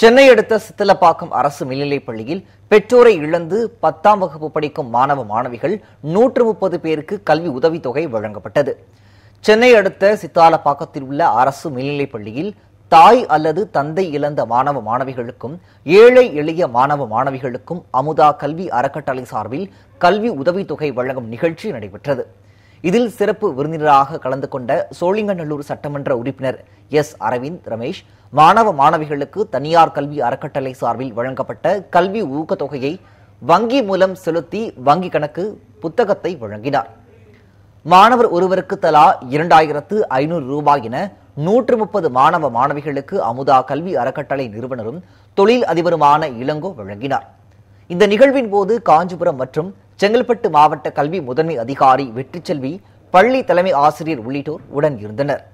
சென்னை அடுத்த சித்தலப்பாக்கம் அரசு மேல்நிலைப் பள்ளியில் பெற்றோரை இழந்து பத்தாம் வகுப்பு படிக்கும் மாணவ மாணவிகள் நூற்று முப்பது பேருக்கு கல்வி உதவித்தொகை வழங்கப்பட்டது சென்னை அடுத்த சித்தாலப்பாக்கத்தில் உள்ள அரசு மேல்நிலைப் பள்ளியில் தாய் அல்லது தந்தை இழந்த மாணவ மாணவிகளுக்கும் ஏழை எளிய மாணவ மாணவிகளுக்கும் அமுதா கல்வி அறக்கட்டளை சார்பில் கல்வி உதவித்தொகை வழங்கும் நிகழ்ச்சி நடைபெற்றது இதில் சிறப்பு விருந்தினராக கலந்து கொண்ட சோழிங்கநல்லூர் சட்டமன்ற உறுப்பினர் எஸ் அரவிந்த் ரமேஷ் மாணவ மாணவிகளுக்கு தனியார் கல்வி அறக்கட்டளை சார்பில் வழங்கப்பட்ட கல்வி ஊக்கத்தொகையை வங்கி மூலம் செலுத்தி வங்கி கணக்கு புத்தகத்தை வழங்கினார் மாணவர் ஒருவருக்கு தலா இரண்டாயிரத்து ஐநூறு ரூபாய் என நூற்று முப்பது மாணவ மாணவிகளுக்கு அமுதா கல்வி அறக்கட்டளை நிறுவனரும் தொழில் அதிபருமான இளங்கோ வழங்கினார் இந்த நிகழ்வின் போது காஞ்சிபுரம் மற்றும் செங்கல்பட்டு மாவட்ட கல்வி முதன்மை அதிகாரி வெற்றிச்செல்வி பள்ளி தலைமை ஆசிரியர் உள்ளிட்டோர் உடன் இருந்தனர்